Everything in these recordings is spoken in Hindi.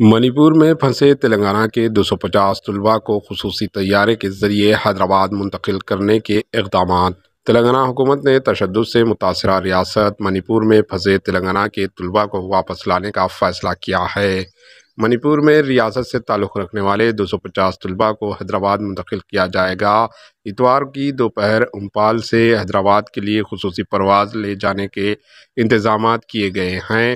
मणिपुर में फंसे तेलंगाना के 250 तलबा को खसूसी तैयारे के ज़रिए हैदराबाद मुंतकिल करने के इकदाम तेलंगाना हुकूमत ने तशद से मुतासर रियासत मणिपुर में फंसे तेलंगाना के तलबा को वापस लाने का फ़ैसला किया है मणिपुर में रियासत से ताल्लुक़ रखने वाले 250 तलबा को हैदराबाद मुंतकिल किया जाएगा इतवार की दोपहर उम्पाल से हैदराबाद के लिए खसूसी परवाज़ ले जाने के इंतज़ाम किए गए हैं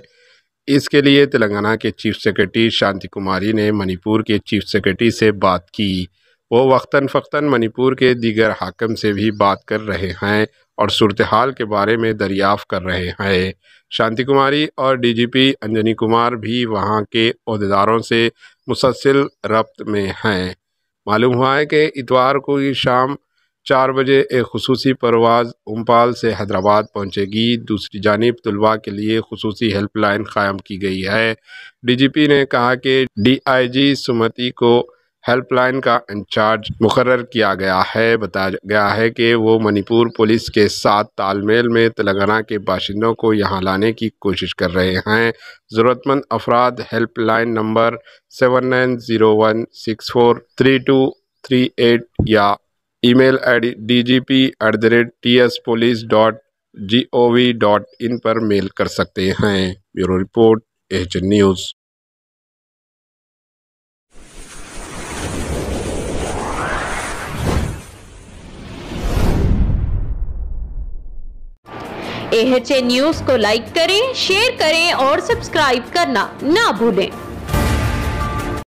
इसके लिए तेलंगाना के चीफ सेक्रेटरी शांति कुमारी ने मणिपुर के चीफ सेक्रेटरी से बात की वो वक्ता फ़क्ता मणिपुर के दीगर हाकम से भी बात कर रहे हैं और सूरत हाल के बारे में दरियाफ़ कर रहे हैं शांति कुमारी और डीजीपी अंजनी कुमार भी वहाँ के अहदेदारों से मुसलसल रब्त में हैं मालूम हुआ है कि इतवार को शाम चार बजे एक खसूसी परवाज़ उम्पाल से हैदराबाद पहुँचेगी दूसरी जानब तलबा के लिए खसूसी हेल्पलाइन क़ायम की गई है डी जी पी ने कहा कि डी आई जी सुमति को हेल्पलाइन का इंचार्ज मुकर किया गया है बताया गया है कि वो मणिपुर पुलिस के साथ तालमेल में तेलंगाना के बाशिंदों को यहाँ लाने की कोशिश कर रहे हैं ज़रूरतमंद अफराद helpline number seven nine zero one six four three two three eight या email ID D G P at the rate T S police dot G O V dot in पर मेल कर सकते हैं bureau report H news H news को लाइक करें शेयर करें और सब्सक्राइब करना ना भूलें